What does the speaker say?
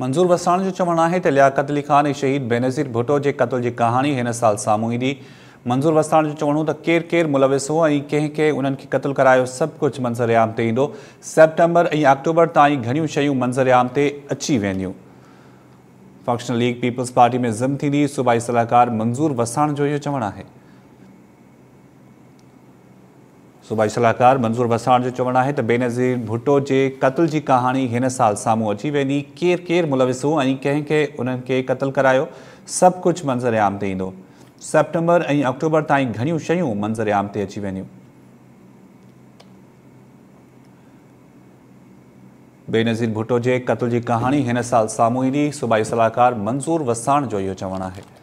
मंज़ूर वसाण जो चवणु आहे त अली ख़ान ऐं शहीद बेनज़ीर भुट्टो जे कतल जी कहाणी हिन साल साम्हूं ईंदी मंज़ूर वसाण जो चवणो त केरु केरु मुलविसो ऐं कंहिं कंहिं उन्हनि खे क़तलु करायो सभु कुझु मंज़रयाम ते ईंदो सेप्टेंबर ऐं अक्टूबर ताईं घणियूं शयूं मंज़रयाम ते अची वेंदियूं फंक्शनल लीग पीपल्स पार्टी में ज़िम थींदी सूबाई सलाहकार मंज़ूर वसाण जो इहो चवणु आहे सूबाई सलाहकार मंज़ूर वसाण जो चवणु आहे त बेनज़ीर भुट्टो जे कतल जी कहाणी हिन साल साम्हूं अची वेंदी केरु केरु मुलविसो ऐं कंहिंखे उन्हनि खे क़तलु करायो सभु कुझु आम ते ईंदो सेप्टेंबर ऐं अक्टूबर ताईं घणियूं शयूं मंज़र आम ते अची वेंदियूं बेनज़ीर भुट्टो जे कतल जी कहाणी हिन साल साम्हूं ईंदी सूबाई सलाहकार मंज़ूर वसाण जो इहो चवणु आहे